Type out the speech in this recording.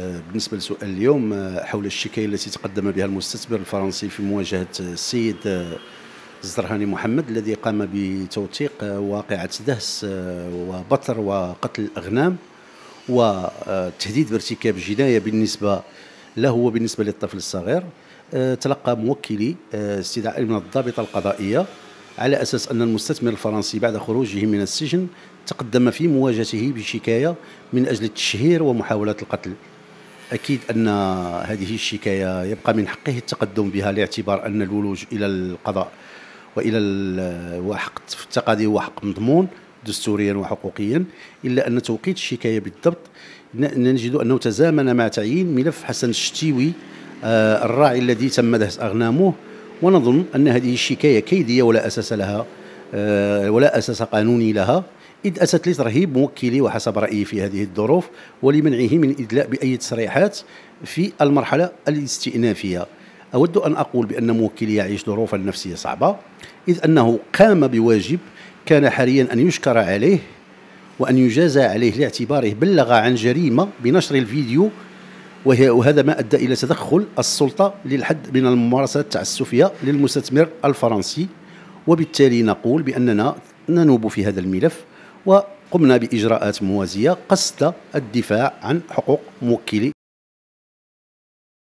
آه، بالنسبه لسؤال اليوم آه، حول الشكايه التي تقدم بها المستثمر الفرنسي في مواجهه السيد آه، الزرهاني محمد الذي قام بتوثيق واقعه دهس وبطر وقتل الاغنام والتهديد بارتكاب جنايه بالنسبه له وبالنسبه للطفل الصغير تلقى موكلي استدعاء من الضابطه القضائيه على اساس ان المستثمر الفرنسي بعد خروجه من السجن تقدم في مواجهته بشكايه من اجل التشهير ومحاولات القتل اكيد ان هذه الشكايه يبقى من حقه التقدم بها لاعتبار ان الولوج الى القضاء والى وحق التقاضي هو حق مضمون دستوريا وحقوقيا الا ان توقيت الشكايه بالضبط نجد انه تزامن مع تعيين ملف حسن الشتيوي آه، الراعي الذي تم دهس اغنامه ونظن ان هذه الشكايه كيديه ولا اساس لها آه، ولا أساس قانوني لها إذ أتت لترهيب موكلي وحسب رأيي في هذه الظروف ولمنعه من الإدلاء بأي تصريحات في المرحلة الاستئنافية أود أن أقول بأن موكلي يعيش ظروفا نفسية صعبة إذ أنه قام بواجب كان حريا أن يشكر عليه وأن يجازى عليه لاعتباره بلغ عن جريمة بنشر الفيديو وهذا ما أدى إلى تدخل السلطة للحد من الممارسة التعسفية للمستثمر الفرنسي وبالتالي نقول بأننا ننوب في هذا الملف وقمنا بإجراءات موازية قصد الدفاع عن حقوق موكلي